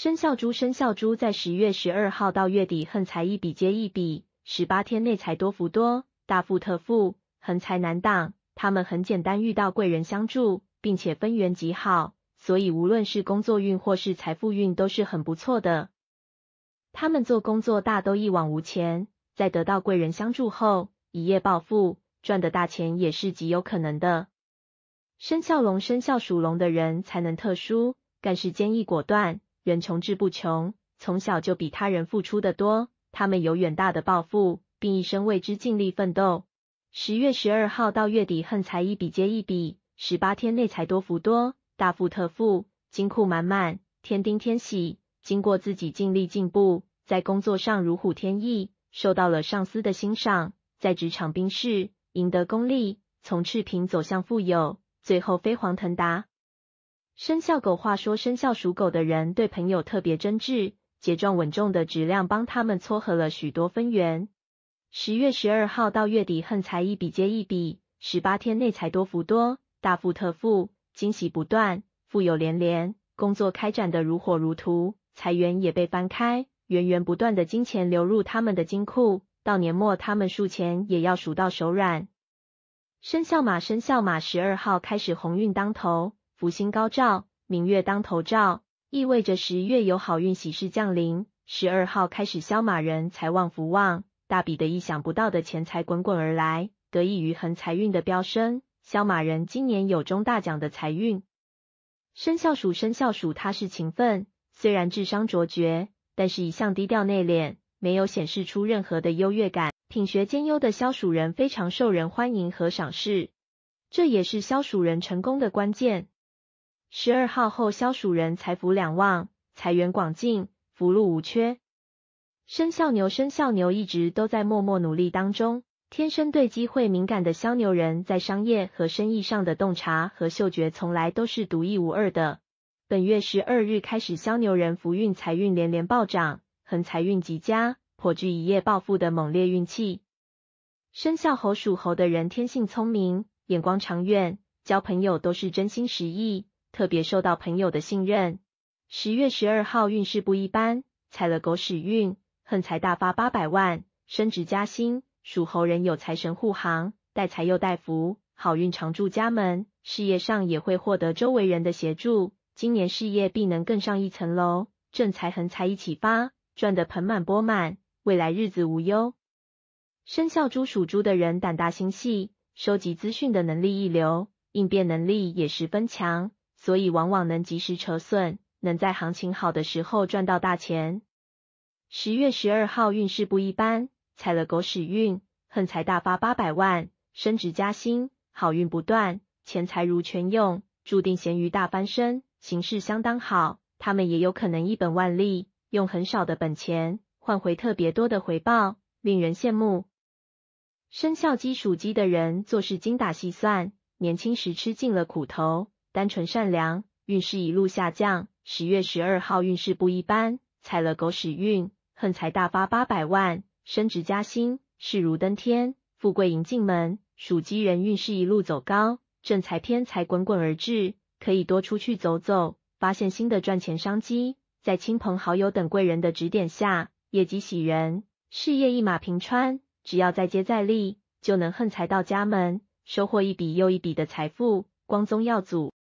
生肖猪，生肖猪在十月十二号到月底，横财一笔接一笔，十八天内财多福多，大富特富，横财难挡。他们很简单，遇到贵人相助，并且分缘极好，所以无论是工作运或是财富运都是很不错的。他们做工作大都一往无前，在得到贵人相助后，一夜暴富，赚的大钱也是极有可能的。生肖龙，生肖属龙的人才能特殊，干事坚毅果断。人穷志不穷，从小就比他人付出的多，他们有远大的抱负，并一生为之尽力奋斗。十月十二号到月底，横财一笔接一笔，十八天内财多福多，大富特富，金库满满，天丁天喜。经过自己尽力进步，在工作上如虎添翼，受到了上司的欣赏，在职场兵士赢得功利，从赤贫走向富有，最后飞黄腾达。生肖狗，话说生肖属狗的人对朋友特别真挚，结壮稳重的质量帮他们撮合了许多分缘。十月十二号到月底，横财一笔接一笔，十八天内财多福多，大富特富，惊喜不断，富有连连。工作开展的如火如荼，财源也被翻开，源源不断的金钱流入他们的金库。到年末，他们数钱也要数到手软。生肖马，生肖马十二号开始鸿运当头。福星高照，明月当头照，意味着十月有好运喜事降临。十二号开始，肖马人财旺福旺，大笔的意想不到的钱财滚滚而来。得益于横财运的飙升，肖马人今年有中大奖的财运。生肖鼠，生肖鼠，踏实勤奋，虽然智商卓绝，但是一向低调内敛，没有显示出任何的优越感。品学兼优的肖鼠人非常受人欢迎和赏识，这也是肖鼠人成功的关键。十二号后，肖鼠人财福两旺，财源广进，福禄无缺。生肖牛，生肖牛一直都在默默努力当中。天生对机会敏感的肖牛人，在商业和生意上的洞察和嗅觉，从来都是独一无二的。本月十二日开始，肖牛人福运财运连连暴涨，横财运极佳，颇具一夜暴富的猛烈运气。生肖猴，属猴的人天性聪明，眼光长远，交朋友都是真心实意。特别受到朋友的信任。十月十二号运势不一般，踩了狗屎运，横财大发八百万，升职加薪。属猴人有财神护航，带财又带福，好运常驻家门。事业上也会获得周围人的协助，今年事业必能更上一层楼，正财横财一起发，赚得盆满钵满，未来日子无忧。生肖猪属猪的人胆大心细，收集资讯的能力一流，应变能力也十分强。所以往往能及时折损，能在行情好的时候赚到大钱。十月十二号运势不一般，踩了狗屎运，横财大发八百万，升职加薪，好运不断，钱财如泉涌，注定咸鱼大翻身，形势相当好。他们也有可能一本万利，用很少的本钱换回特别多的回报，令人羡慕。生肖鸡属鸡的人做事精打细算，年轻时吃尽了苦头。单纯善良，运势一路下降。十月十二号运势不一般，踩了狗屎运，横财大发八百万，升职加薪，势如登天，富贵迎进门。属鸡人运势一路走高，正财偏财滚滚而至，可以多出去走走，发现新的赚钱商机。在亲朋好友等贵人的指点下，业绩喜人，事业一马平川。只要再接再厉，就能横财到家门，收获一笔又一笔的财富，光宗耀祖。